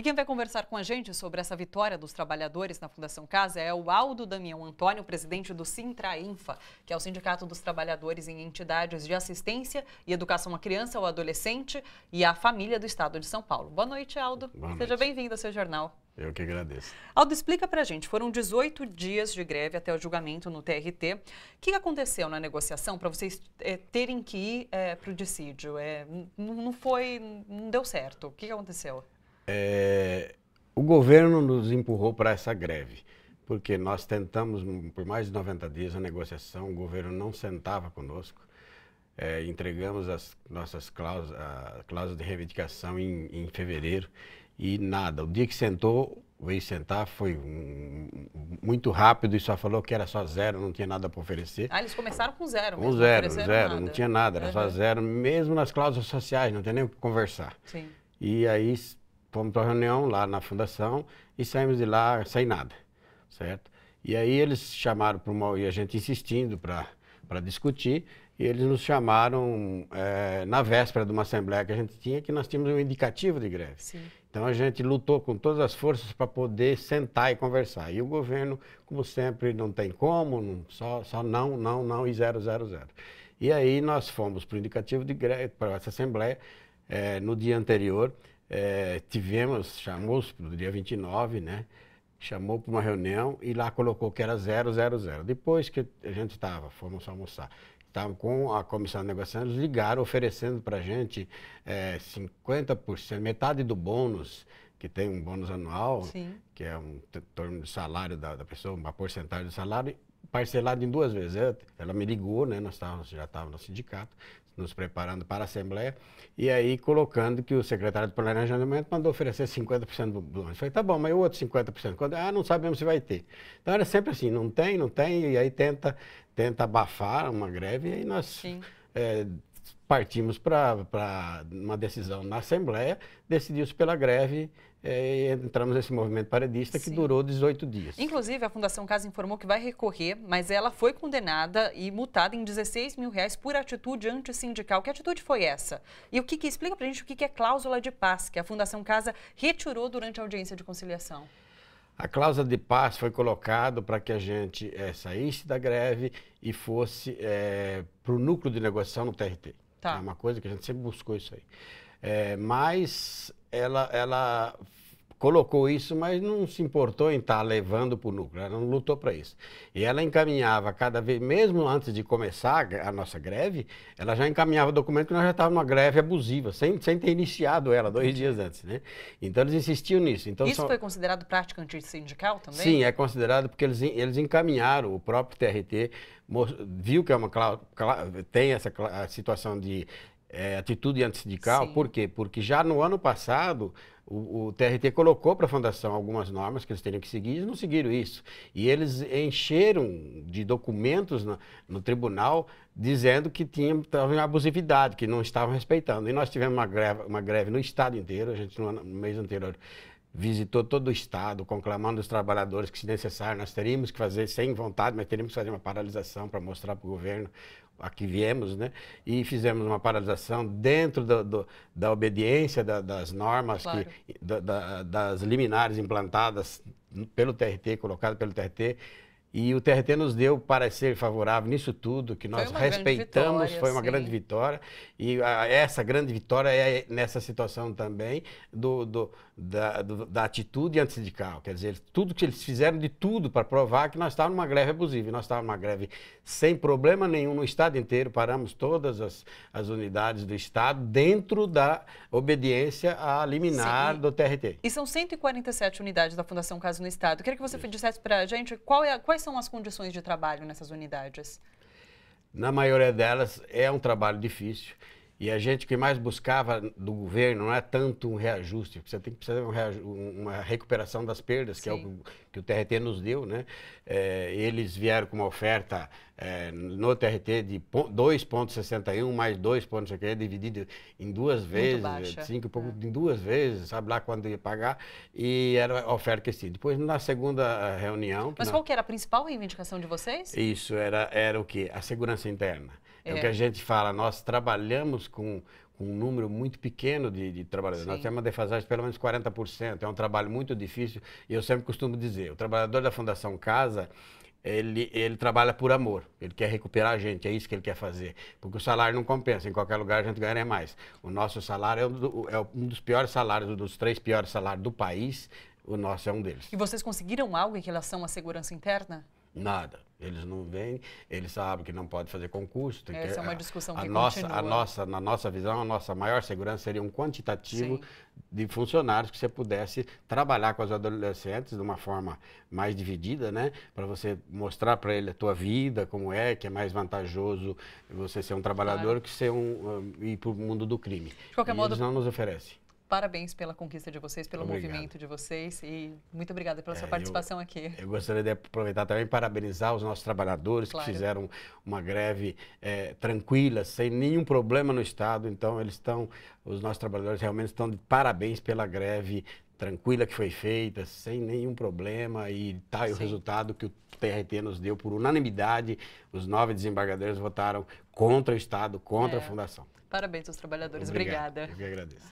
E quem vai conversar com a gente sobre essa vitória dos trabalhadores na Fundação Casa é o Aldo Damião Antônio, presidente do Sintrainfa, que é o Sindicato dos Trabalhadores em Entidades de Assistência e Educação à Criança, ou Adolescente e à Família do Estado de São Paulo. Boa noite, Aldo. Boa noite. Seja bem-vindo ao seu jornal. Eu que agradeço. Aldo, explica pra gente. Foram 18 dias de greve até o julgamento no TRT. O que aconteceu na negociação para vocês é, terem que ir é, eh, para o dissídio? É, não foi, não deu certo. O que aconteceu? é, o governo nos empurrou para essa greve, porque nós tentamos por mais de 90 dias a negociação, o governo não sentava conosco. É, entregamos as nossas cláusulas, cláusula de reivindicação em, em, fevereiro e nada. O dia que sentou, veio sentar, foi um, muito rápido e só falou que era só zero, não tinha nada para oferecer. Ah, eles começaram com zero. Com zero, não zero, nada. não tinha nada, era uhum. só zero, mesmo nas cláusulas sociais, não tinha nem o que conversar. Sim. E aí fomos para uma reunião lá na fundação e saímos de lá sem nada, certo? E aí eles chamaram para uma, e a gente insistindo para discutir, e eles nos chamaram é, na véspera de uma assembleia que a gente tinha, que nós tínhamos um indicativo de greve. Sim. Então a gente lutou com todas as forças para poder sentar e conversar. E o governo, como sempre, não tem como, não, só, só não, não, não e zero, zero, zero. E aí nós fomos para o indicativo de greve, para essa assembleia, é, no dia anterior, é, tivemos, chamou-se para o dia 29, né? Chamou para uma reunião e lá colocou que era 000. Depois que a gente estava, fomos almoçar, estavam com a comissão de negociações, ligaram oferecendo para a gente é, 50%, metade do bônus, que tem um bônus anual, Sim. que é um torno de salário da, da pessoa, uma porcentagem do salário, parcelado em duas vezes. Ela, é, ela me ligou, né? Nós távamos, já estávamos no sindicato, nos preparando para a Assembleia, e aí colocando que o secretário de Planejamento mandou oferecer 50% do plano. Eu falei, tá bom, mas o outro 50%? Quando, ah, não sabemos se vai ter. Então era sempre assim, não tem, não tem, e aí tenta, tenta abafar uma greve, e aí nós é, partimos para uma decisão na Assembleia, decidiu-se pela greve é, entramos nesse movimento paredista Sim. que durou 18 dias. Inclusive, a Fundação Casa informou que vai recorrer, mas ela foi condenada e multada em 16 mil reais por atitude antissindical. Que atitude foi essa? E o que, que explica para a gente o que, que é cláusula de paz que a Fundação Casa retirou durante a audiência de conciliação? A cláusula de paz foi colocada para que a gente é, saísse da greve e fosse é, eh, para o núcleo de negociação no TRT. Tá. É uma coisa que a gente sempre buscou isso aí. É, mas ela, ela colocou isso, mas não se importou em estar tá levando para o núcleo, ela não lutou para isso. E ela encaminhava cada vez, mesmo antes de começar a nossa greve, ela já encaminhava documento que nós já estávamos numa greve abusiva, sem, sem ter iniciado ela dois dias antes. Né? Então eles insistiam nisso. Então, isso só... foi considerado prática antissindical também? Sim, é considerado porque eles, eles encaminharam o próprio TRT, viu que é uma, tem essa situação de é, atitude antissindical, Sim. por quê? Porque já no ano passado o, o TRT colocou para a fundação algumas normas que eles teriam que seguir e não seguiram isso. E eles encheram de documentos no, no tribunal dizendo que tinha tava em abusividade, que não estavam respeitando. E nós tivemos uma greve, uma greve no estado inteiro, a gente no, no mês anterior visitou todo o Estado, conclamando os trabalhadores que, se necessário, nós teríamos que fazer, sem vontade, mas teríamos que fazer uma paralisação para mostrar para o governo a que viemos, né? E fizemos uma paralisação dentro do, do, da obediência da, das normas, claro. que, da, da, das liminares implantadas pelo TRT, colocadas pelo TRT, e o TRT nos deu parecer favorável nisso tudo, que nós foi respeitamos, vitória, foi uma grande vitória. E a, essa grande vitória é nessa situação também do, do, da, do, da atitude antisindical. Quer dizer, tudo que eles fizeram de tudo para provar que nós estávamos numa greve abusiva. E nós estávamos numa greve sem problema nenhum no Estado inteiro, paramos todas as, as unidades do Estado dentro da obediência à liminar sim. do TRT. E são 147 unidades da Fundação Caso no Estado. Eu queria que você Isso. dissesse para a gente qual é, quais quais são as condições de trabalho nessas unidades? Na maioria delas é um trabalho difícil e a gente que mais buscava do governo não é tanto um reajuste, porque você tem que precisar de um uma recuperação das perdas, Sim. que é o que, o TRT nos deu. Né? É, eles vieram com uma oferta é, no TRT de 2,61 mais 2, que dividido em duas vezes, cinco e pouco, é. em duas vezes, sabe lá quando ia pagar, e era a oferta que tinha. Depois, na segunda eh, reunião. Mas qual que era a principal reivindicação de vocês? Isso, era, era o quê? A segurança interna. É, é o é. que a gente fala, nós trabalhamos com, com um número muito pequeno de, de trabalhadores. Sim. Nós temos uma defasagem de pelo menos 40%. É um trabalho muito difícil. E eu sempre costumo dizer, o trabalhador da Fundação Casa, ele, ele trabalha por amor, ele quer recuperar a gente, é isso que ele quer fazer. Porque o salário não compensa, em qualquer lugar a gente ganha mais. O nosso salário é um, do, é um dos piores salários, um dos três piores salários do país, o nosso é um deles. E vocês conseguiram algo em relação à segurança interna? Nada. Eles não vêm, eles sabem que não pode fazer concurso. Tem Essa que, é uma discussão a, que a nossa, continua. a nossa, Na nossa visão, a nossa maior segurança seria um quantitativo Sim. de funcionários que você pudesse trabalhar com os adolescentes de uma forma mais dividida, né? Para você mostrar para ele a tua vida, como é, que é mais vantajoso você ser um trabalhador claro. que ser um, um ir para o mundo do crime. De qualquer e modo, eles não nos oferecem. Parabéns pela conquista de vocês, pelo Obrigado. movimento de vocês e muito obrigada pela é, sua participação eu, aqui. Eu gostaria de aproveitar também parabenizar os nossos trabalhadores claro. que fizeram uma greve é, tranquila, sem nenhum problema no Estado. Então, eles estão, os nossos trabalhadores realmente estão de parabéns pela greve tranquila que foi feita, sem nenhum problema, e tá o resultado que o TRT nos deu por unanimidade. Os nove desembargadores votaram contra o Estado, contra é. a Fundação. Parabéns aos trabalhadores. Obrigado. Obrigada. Eu que agradeço.